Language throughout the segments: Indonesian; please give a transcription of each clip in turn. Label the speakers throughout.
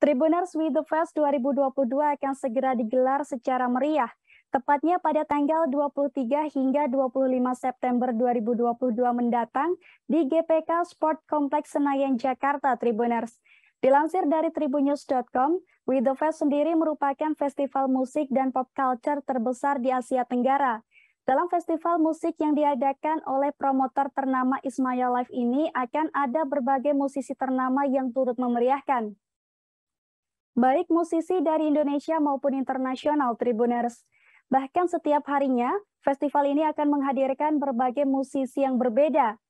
Speaker 1: Tribuners with the Fest 2022 akan segera digelar secara meriah, tepatnya pada tanggal 23 hingga 25 September 2022 mendatang di GPK Sport Complex Senayan Jakarta Tribuners. Dilansir dari tribunews.com, With the Fest sendiri merupakan festival musik dan pop culture terbesar di Asia Tenggara. Dalam festival musik yang diadakan oleh promotor ternama Ismail Live ini akan ada berbagai musisi ternama yang turut memeriahkan baik musisi dari Indonesia maupun internasional Tribuners. Bahkan setiap harinya, festival ini akan menghadirkan berbagai musisi yang berbeda.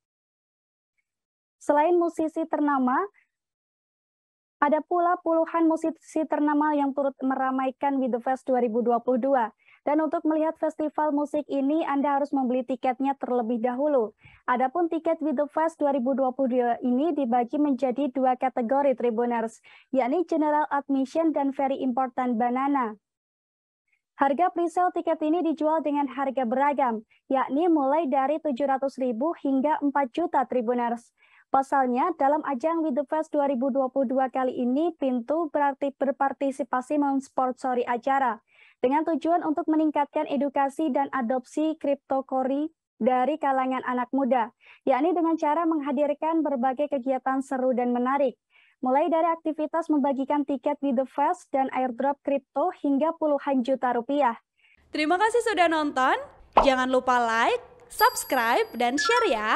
Speaker 1: Selain musisi ternama, ada pula puluhan musisi ternama yang turut meramaikan With The Fest 2022. Dan untuk melihat festival musik ini, Anda harus membeli tiketnya terlebih dahulu. Adapun tiket With The Fest 2022 ini dibagi menjadi dua kategori Tribuners, yakni General Admission dan Very Important Banana. Harga presale tiket ini dijual dengan harga beragam, yakni mulai dari 700.000 hingga 4 juta Tribuners. Pasalnya, dalam ajang With The Fest 2022 kali ini, Pintu berarti berpartisipasi mensponsori acara dengan tujuan untuk meningkatkan edukasi dan adopsi kriptokori dari kalangan anak muda, yakni dengan cara menghadirkan berbagai kegiatan seru dan menarik, mulai dari aktivitas membagikan tiket with the fast dan airdrop kripto hingga puluhan juta rupiah.
Speaker 2: Terima kasih sudah nonton, jangan lupa like, subscribe, dan share ya!